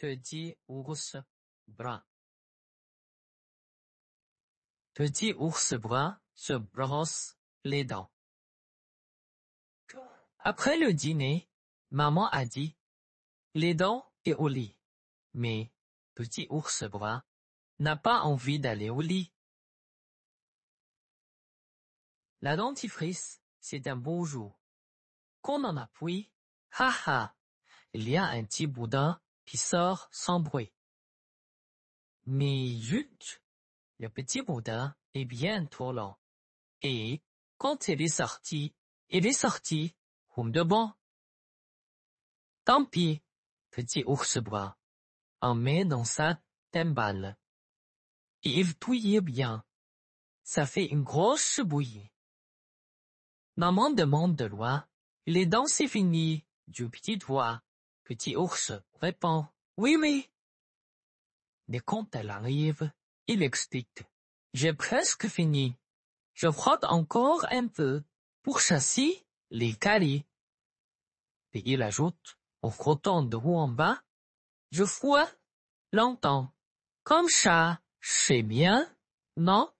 Petit ours brun. Petit ours brun se brosse les dents. Après le dîner, maman a dit, les dents et au lit. Mais petit ours brun n'a pas envie d'aller au lit. La dentifrice, c'est un beau jour. Qu'on en appuie, haha, il y a un petit boudin qui sort sans bruit. Mais le petit boudin est bien trop lent. Et quand il est sorti, il est sorti, comme de bon. Tant pis, petit ours bois, en met dans sa timbale. Et il touille bien. Ça fait une grosse bouillie. demande de loi, les dents sont fini, du petit doigt. Petit ours répond Oui, oui. Dès quand elle arrive, il explique. J'ai presque fini. Je frotte encore un peu pour chasser les caries. Et il ajoute, en frottant de haut en bas, je froid longtemps. Comme ça, c'est bien, non?